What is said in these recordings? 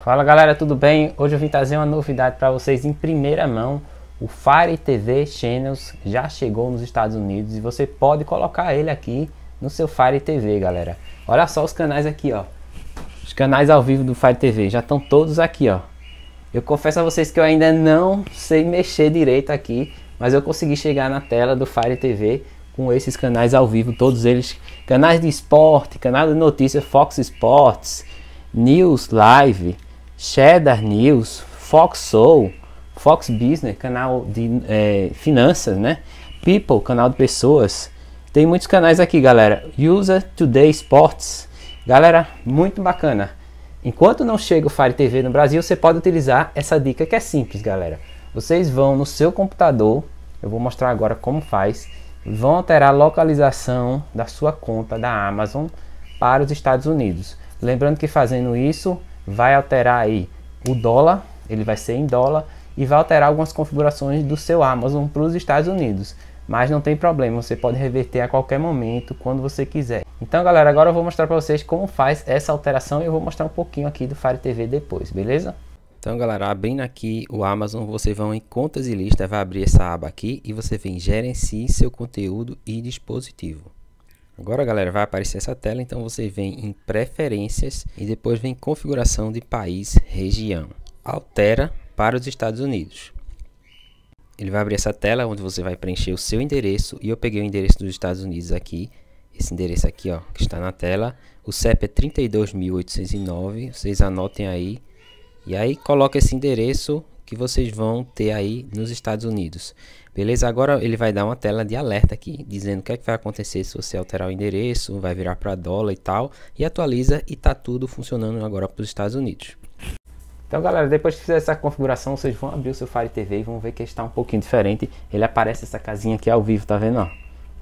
Fala galera, tudo bem? Hoje eu vim trazer uma novidade para vocês em primeira mão. O Fire TV Channels já chegou nos Estados Unidos e você pode colocar ele aqui no seu Fire TV, galera. Olha só os canais aqui, ó. Os canais ao vivo do Fire TV já estão todos aqui, ó. Eu confesso a vocês que eu ainda não sei mexer direito aqui, mas eu consegui chegar na tela do Fire TV com esses canais ao vivo, todos eles, canais de esporte, canal de notícia Fox Sports, News Live, Cheddar News, Fox Soul, Fox Business, canal de é, finanças, né? People, canal de pessoas. Tem muitos canais aqui, galera. User Today Sports. Galera, muito bacana. Enquanto não chega o Fire TV no Brasil, você pode utilizar essa dica que é simples, galera. Vocês vão no seu computador, eu vou mostrar agora como faz, vão alterar a localização da sua conta da Amazon para os Estados Unidos. Lembrando que fazendo isso, vai alterar aí o dólar, ele vai ser em dólar, e vai alterar algumas configurações do seu Amazon para os Estados Unidos. Mas não tem problema, você pode reverter a qualquer momento, quando você quiser. Então galera, agora eu vou mostrar para vocês como faz essa alteração e eu vou mostrar um pouquinho aqui do Fire TV depois, beleza? Então galera, abrindo aqui o Amazon, você vai em contas e lista, vai abrir essa aba aqui e você vem gerencie seu conteúdo e dispositivo. Agora, galera, vai aparecer essa tela, então você vem em preferências e depois vem configuração de país, região. Altera para os Estados Unidos. Ele vai abrir essa tela onde você vai preencher o seu endereço e eu peguei o endereço dos Estados Unidos aqui, esse endereço aqui, ó, que está na tela. O CEP é 32.809, vocês anotem aí. E aí coloca esse endereço que vocês vão ter aí nos Estados Unidos. Beleza? Agora ele vai dar uma tela de alerta aqui, dizendo o que, é que vai acontecer se você alterar o endereço, vai virar para dólar e tal, e atualiza e tá tudo funcionando agora para os Estados Unidos. Então galera, depois que fizer essa configuração, vocês vão abrir o seu Fire TV e vão ver que está um pouquinho diferente. Ele aparece essa casinha aqui ao vivo, tá vendo? Ó?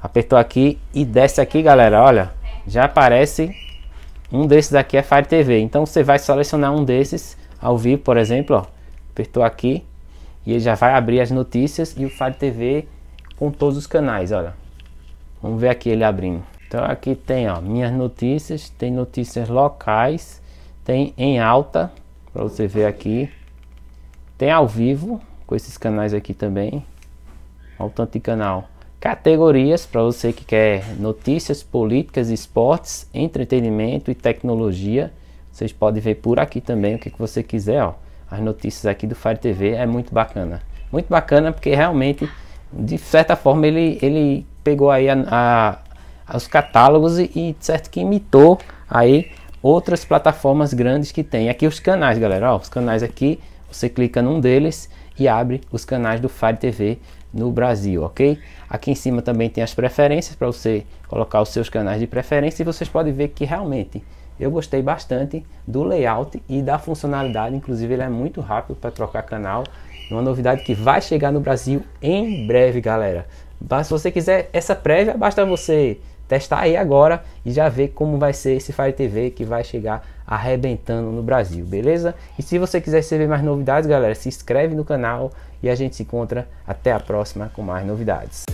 Apertou aqui e desce aqui galera, olha, já aparece um desses aqui é Fire TV. Então você vai selecionar um desses ao vivo, por exemplo, ó apertou aqui e ele já vai abrir as notícias e o Fire TV com todos os canais, olha. Vamos ver aqui ele abrindo. Então aqui tem, ó, minhas notícias, tem notícias locais, tem em alta, para você ver aqui. Tem ao vivo com esses canais aqui também. Olha o tanto de canal. Categorias para você que quer notícias, políticas, esportes, entretenimento e tecnologia. Vocês podem ver por aqui também o que, que você quiser, ó as notícias aqui do Fire TV é muito bacana. Muito bacana porque realmente, de certa forma, ele, ele pegou aí a, a, os catálogos e, e certo que imitou aí outras plataformas grandes que tem. Aqui os canais, galera. Ó, os canais aqui, você clica num deles e abre os canais do Fire TV no Brasil, ok? Aqui em cima também tem as preferências para você colocar os seus canais de preferência e vocês podem ver que realmente eu gostei bastante do layout e da funcionalidade, inclusive ele é muito rápido para trocar canal. É uma novidade que vai chegar no Brasil em breve, galera. Mas se você quiser essa prévia, basta você testar aí agora e já ver como vai ser esse Fire TV que vai chegar arrebentando no Brasil, beleza? E se você quiser receber mais novidades, galera, se inscreve no canal e a gente se encontra até a próxima com mais novidades.